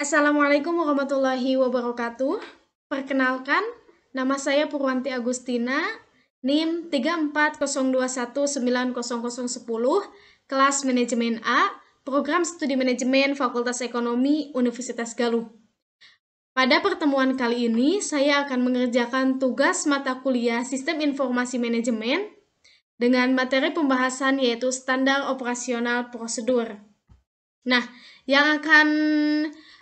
Assalamualaikum warahmatullahi wabarakatuh. Perkenalkan, nama saya Purwanti Agustina, NIM 34021900010, kelas Manajemen A, Program Studi Manajemen Fakultas Ekonomi Universitas Galuh. Pada pertemuan kali ini, saya akan mengerjakan tugas mata kuliah Sistem Informasi Manajemen dengan materi pembahasan yaitu Standar Operasional Prosedur. Nah, yang akan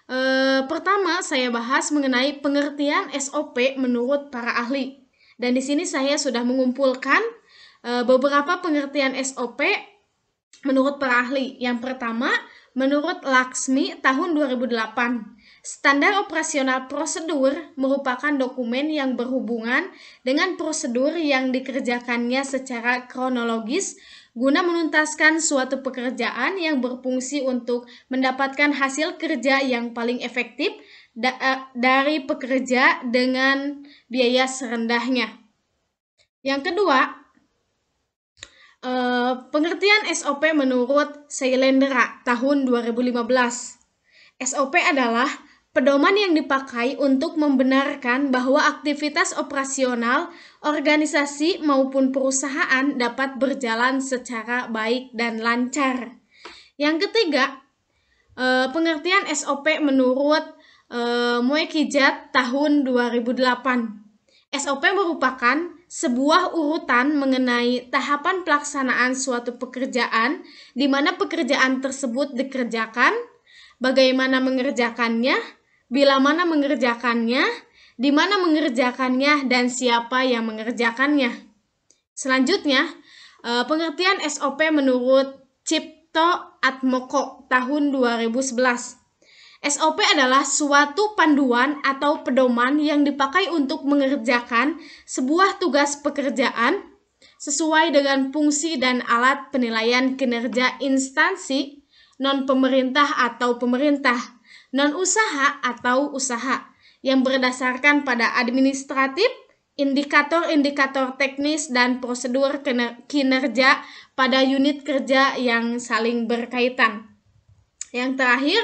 E, pertama, saya bahas mengenai pengertian SOP menurut para ahli. Dan di sini saya sudah mengumpulkan e, beberapa pengertian SOP menurut para ahli. Yang pertama, menurut Laksmi tahun 2008. Standar operasional prosedur merupakan dokumen yang berhubungan dengan prosedur yang dikerjakannya secara kronologis guna menuntaskan suatu pekerjaan yang berfungsi untuk mendapatkan hasil kerja yang paling efektif eh, dari pekerja dengan biaya serendahnya. Yang kedua, eh, pengertian SOP menurut Seilendera tahun 2015. SOP adalah pedoman yang dipakai untuk membenarkan bahwa aktivitas operasional organisasi maupun perusahaan dapat berjalan secara baik dan lancar. Yang ketiga, eh, pengertian SOP menurut eh, Moekijat tahun 2008. SOP merupakan sebuah urutan mengenai tahapan pelaksanaan suatu pekerjaan di mana pekerjaan tersebut dikerjakan, bagaimana mengerjakannya, bila mana mengerjakannya, di mana mengerjakannya, dan siapa yang mengerjakannya. Selanjutnya, eh, pengertian SOP menurut Cipto Atmoko tahun 2011. SOP adalah suatu panduan atau pedoman yang dipakai untuk mengerjakan sebuah tugas pekerjaan sesuai dengan fungsi dan alat penilaian kinerja instansi non pemerintah atau pemerintah non-usaha atau usaha yang berdasarkan pada administratif, indikator-indikator teknis, dan prosedur kinerja pada unit kerja yang saling berkaitan. Yang terakhir,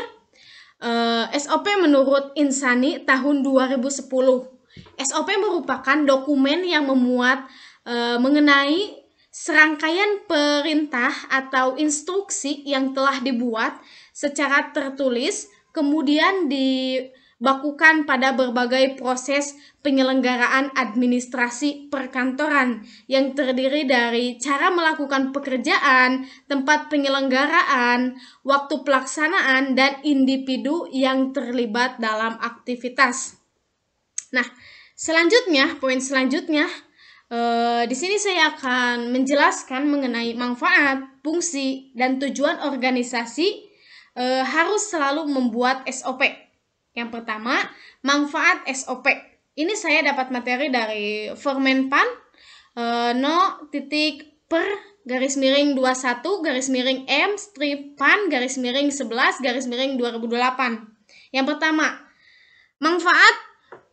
eh, SOP menurut Insani tahun 2010. SOP merupakan dokumen yang memuat eh, mengenai serangkaian perintah atau instruksi yang telah dibuat secara tertulis kemudian dibakukan pada berbagai proses penyelenggaraan administrasi perkantoran yang terdiri dari cara melakukan pekerjaan, tempat penyelenggaraan, waktu pelaksanaan, dan individu yang terlibat dalam aktivitas. Nah, selanjutnya, poin selanjutnya, Uh, di sini saya akan menjelaskan mengenai manfaat, fungsi, dan tujuan organisasi e, harus selalu membuat SOP. Yang pertama, manfaat SOP. Ini saya dapat materi dari Fermenpan e, eh, no titik per garis miring 21 garis miring M strip pan garis miring 11 garis miring 2008. Yang pertama, manfaat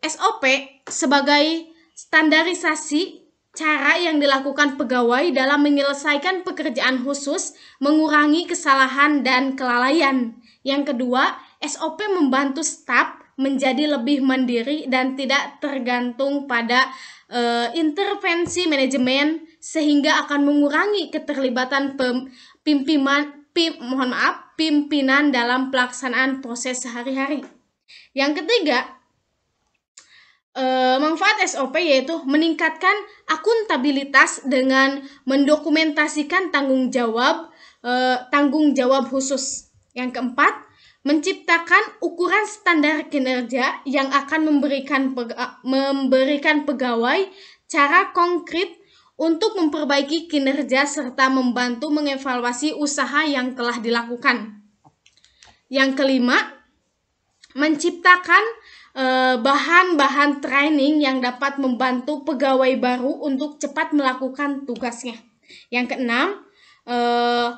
SOP sebagai standarisasi cara yang dilakukan pegawai dalam menyelesaikan pekerjaan khusus, mengurangi kesalahan dan kelalaian. Yang kedua, SOP membantu staf menjadi lebih mandiri dan tidak tergantung pada e, intervensi manajemen sehingga akan mengurangi keterlibatan pem, pimpinan pim, mohon maaf pimpinan dalam pelaksanaan proses sehari-hari. Yang ketiga, Uh, manfaat SOP yaitu meningkatkan akuntabilitas dengan mendokumentasikan tanggung jawab uh, tanggung jawab khusus. Yang keempat, menciptakan ukuran standar kinerja yang akan memberikan pega eh, memberikan pegawai cara konkret untuk memperbaiki kinerja serta membantu mengevaluasi usaha yang telah dilakukan. Yang kelima, menciptakan Eh, bahan-bahan training yang dapat membantu pegawai baru untuk cepat melakukan tugasnya. Yang keenam, eh,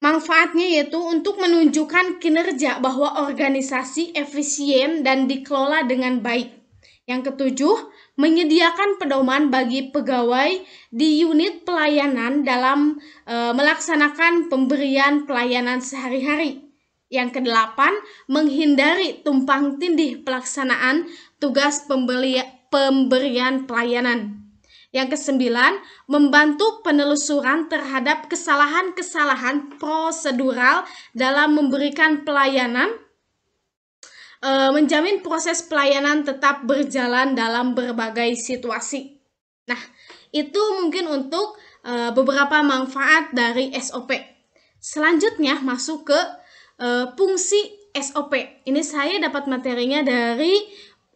Manfaatnya yaitu untuk menunjukkan kinerja bahwa organisasi efisien dan dikelola dengan baik. Yang ketujuh, menyediakan pedoman bagi pegawai di unit pelayanan dalam e, melaksanakan pemberian pelayanan sehari-hari. Yang kedelapan, menghindari tumpang tindih pelaksanaan tugas pemberian pelayanan. Yang kesembilan, membantu penelusuran terhadap kesalahan-kesalahan prosedural dalam memberikan pelayanan, e, menjamin proses pelayanan tetap berjalan dalam berbagai situasi. Nah, itu mungkin untuk e, beberapa manfaat dari SOP. Selanjutnya masuk ke uh, fungsi SOP. Ini saya dapat materinya dari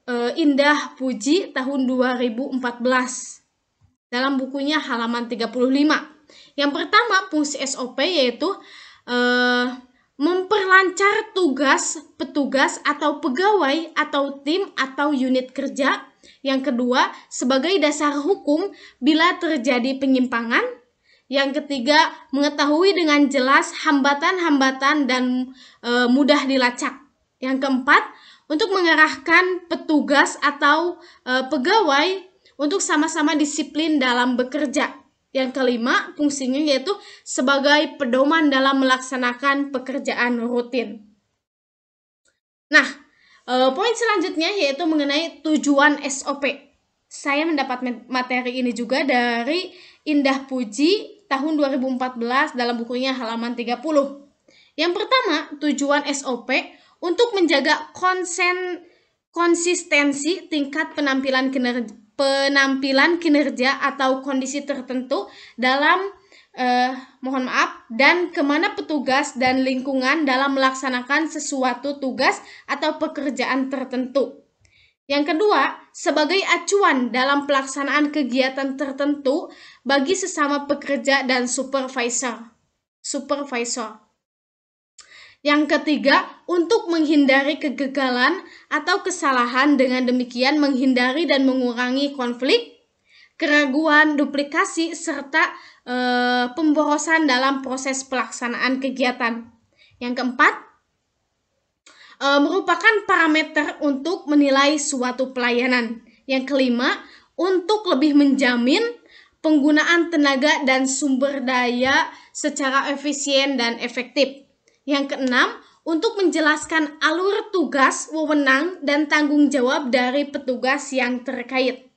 uh, Indah Puji tahun 2014 dalam bukunya halaman 35. Yang pertama fungsi SOP yaitu uh, memperlancar tugas petugas atau pegawai atau tim atau unit kerja. Yang kedua, sebagai dasar hukum bila terjadi penyimpangan yang ketiga, mengetahui dengan jelas hambatan-hambatan dan e, mudah dilacak. Yang keempat, untuk mengerahkan petugas atau e, pegawai untuk sama-sama disiplin dalam bekerja. Yang kelima, fungsinya yaitu sebagai pedoman dalam melaksanakan pekerjaan rutin. Nah, e, poin selanjutnya yaitu mengenai tujuan SOP. Saya mendapat materi ini juga dari Indah Puji tahun 2014 dalam bukunya halaman 30. Yang pertama, tujuan SOP untuk menjaga konsen konsistensi tingkat penampilan kinerja, penampilan kinerja atau kondisi tertentu dalam eh, mohon maaf dan kemana petugas dan lingkungan dalam melaksanakan sesuatu tugas atau pekerjaan tertentu. Yang kedua, sebagai acuan dalam pelaksanaan kegiatan tertentu bagi sesama pekerja dan supervisor. Supervisor. Yang ketiga, untuk menghindari kegagalan atau kesalahan dengan demikian menghindari dan mengurangi konflik, keraguan, duplikasi serta e, pemborosan dalam proses pelaksanaan kegiatan. Yang keempat, e, merupakan parameter untuk menilai suatu pelayanan. Yang kelima, untuk lebih menjamin penggunaan tenaga dan sumber daya secara efisien dan efektif. Yang keenam, untuk menjelaskan alur tugas, wewenang, dan tanggung jawab dari petugas yang terkait.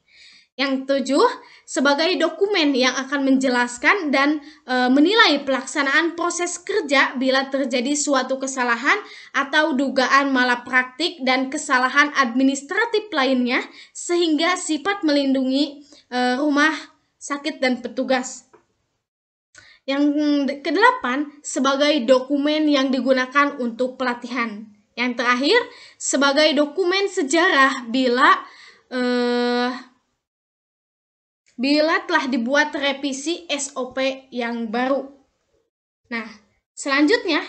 Yang ketujuh, sebagai dokumen yang akan menjelaskan dan e, menilai pelaksanaan proses kerja bila terjadi suatu kesalahan atau dugaan malapraktik dan kesalahan administratif lainnya sehingga sifat melindungi e, rumah sakit dan petugas. Yang kedelapan, sebagai dokumen yang digunakan untuk pelatihan. Yang terakhir, sebagai dokumen sejarah bila E, bila telah dibuat revisi SOP yang baru. Nah, selanjutnya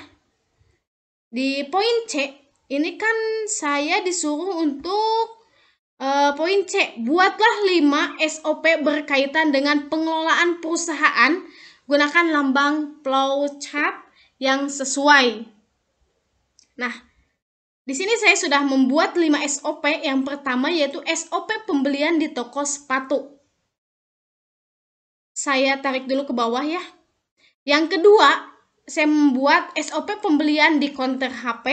di poin C, ini kan saya disuruh untuk uh, poin C, buatlah 5 SOP berkaitan dengan pengelolaan perusahaan gunakan lambang flowchart yang sesuai. Nah, di sini saya sudah membuat 5 SOP. Yang pertama yaitu SOP pembelian di toko sepatu saya tarik dulu ke bawah ya. Yang kedua, saya membuat SOP pembelian di counter HP.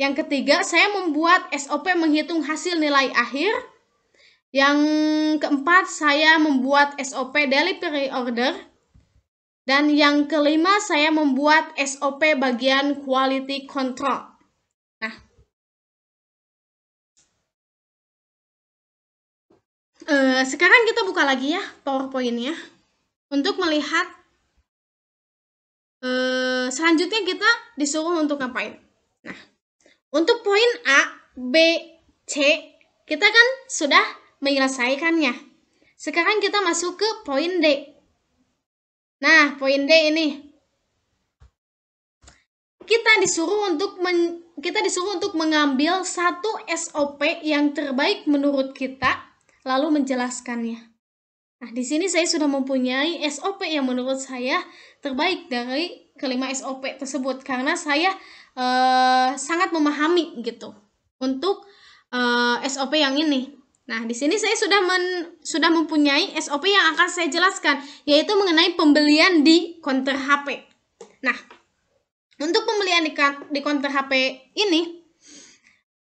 Yang ketiga, saya membuat SOP menghitung hasil nilai akhir. Yang keempat, saya membuat SOP delivery order. Dan yang kelima, saya membuat SOP bagian quality control. Nah, eh, sekarang kita buka lagi ya PowerPoint-nya untuk melihat e, selanjutnya kita disuruh untuk ngapain. Nah, untuk poin A, B, C, kita kan sudah menyelesaikannya. Sekarang kita masuk ke poin D. Nah, poin D ini kita disuruh untuk men, kita disuruh untuk mengambil satu SOP yang terbaik menurut kita lalu menjelaskannya. Nah, di sini saya sudah mempunyai SOP yang menurut saya terbaik dari kelima SOP tersebut karena saya uh, sangat memahami gitu untuk uh, eh, SOP yang ini. Nah, di sini saya sudah men, sudah mempunyai SOP yang akan saya jelaskan yaitu mengenai pembelian di konter HP. Nah, untuk pembelian di, kan, di konter HP ini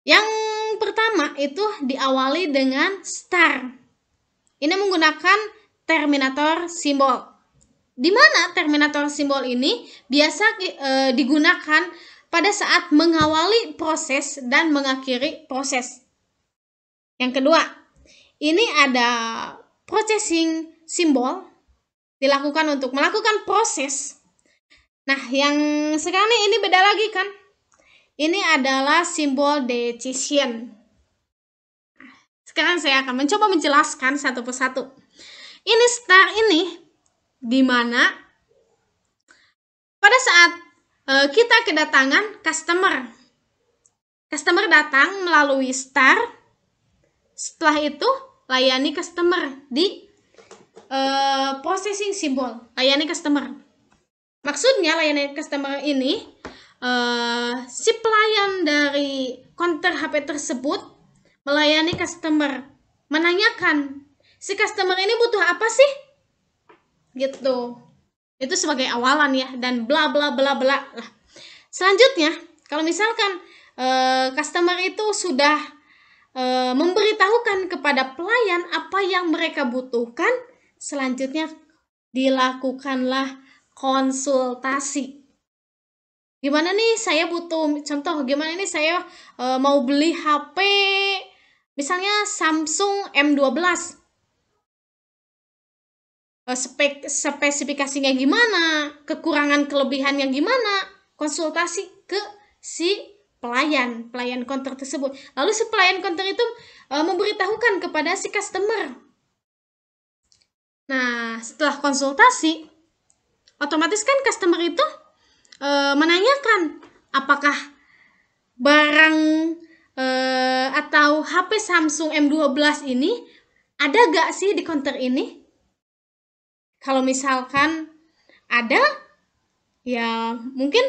yang pertama itu diawali dengan star ini menggunakan terminator simbol. Di mana terminator simbol ini biasa e, digunakan pada saat mengawali proses dan mengakhiri proses. Yang kedua, ini ada processing simbol dilakukan untuk melakukan proses. Nah, yang sekarang ini beda lagi kan? Ini adalah simbol decision. Sekarang saya akan mencoba menjelaskan satu persatu. Ini star ini dimana pada saat e, kita kedatangan customer. Customer datang melalui star. Setelah itu layani customer di e, processing simbol, layani customer. Maksudnya layani customer ini e, si pelayan dari counter HP tersebut melayani customer, menanyakan si customer ini butuh apa sih? Gitu. Itu sebagai awalan ya dan bla bla bla bla lah. Selanjutnya, kalau misalkan e, customer itu sudah e, memberitahukan kepada pelayan apa yang mereka butuhkan, selanjutnya dilakukanlah konsultasi gimana nih saya butuh contoh gimana nih saya e, mau beli HP Misalnya Samsung M12. Eh, spek, spesifikasinya gimana, kekurangan kelebihannya gimana, konsultasi ke si pelayan, pelayan counter tersebut. Lalu si pelayan counter itu eh, memberitahukan kepada si customer. Nah, setelah konsultasi, otomatis kan customer itu e, menanyakan apakah barang atau HP Samsung M12 ini ada gak sih di counter ini? Kalau misalkan ada, ya mungkin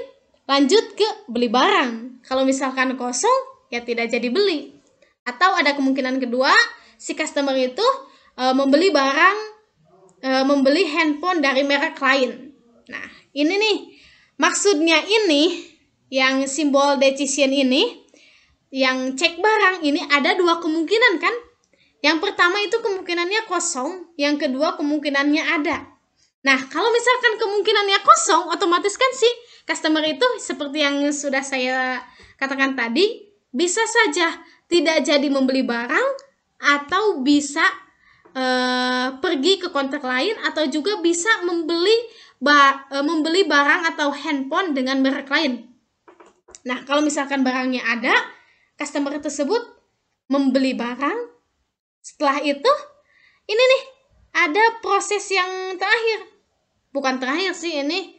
lanjut ke beli barang. Kalau misalkan kosong, ya tidak jadi beli. Atau ada kemungkinan kedua, si customer itu e, membeli barang, e, membeli handphone dari merek lain. Nah, ini nih, maksudnya ini, yang simbol decision ini, yang cek barang ini ada dua kemungkinan kan? Yang pertama itu kemungkinannya kosong, yang kedua kemungkinannya ada. Nah, kalau misalkan kemungkinannya kosong, otomatis kan si customer itu seperti yang sudah saya katakan tadi, bisa saja tidak jadi membeli barang atau bisa e, pergi ke kontak lain atau juga bisa membeli ba, e, membeli barang atau handphone dengan merek lain. Nah, kalau misalkan barangnya ada, customer tersebut membeli barang. Setelah itu, ini nih, ada proses yang terakhir. Bukan terakhir sih ini.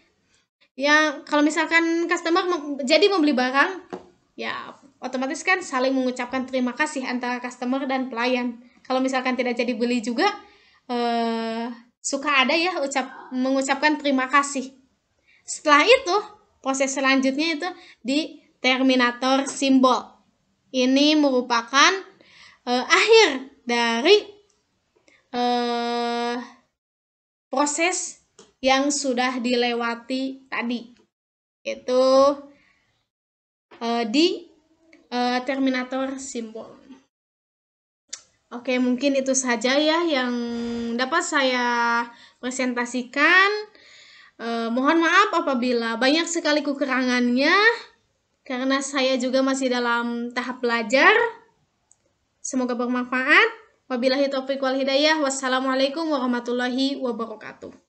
Ya, kalau misalkan customer jadi membeli barang, ya otomatis kan saling mengucapkan terima kasih antara customer dan pelayan. Kalau misalkan tidak jadi beli juga, eh, suka ada ya ucap mengucapkan terima kasih. Setelah itu, proses selanjutnya itu di terminator simbol. Ini merupakan uh, akhir dari uh, proses yang sudah dilewati tadi. Itu uh, eh, di uh, Terminator Simbol. Oke, mungkin itu saja ya yang dapat saya presentasikan. Uh, mohon maaf apabila banyak sekali kekurangannya. Karena saya juga masih dalam tahap belajar. Semoga bermanfaat. Wabillahi taufiq wal hidayah. Wassalamualaikum warahmatullahi wabarakatuh.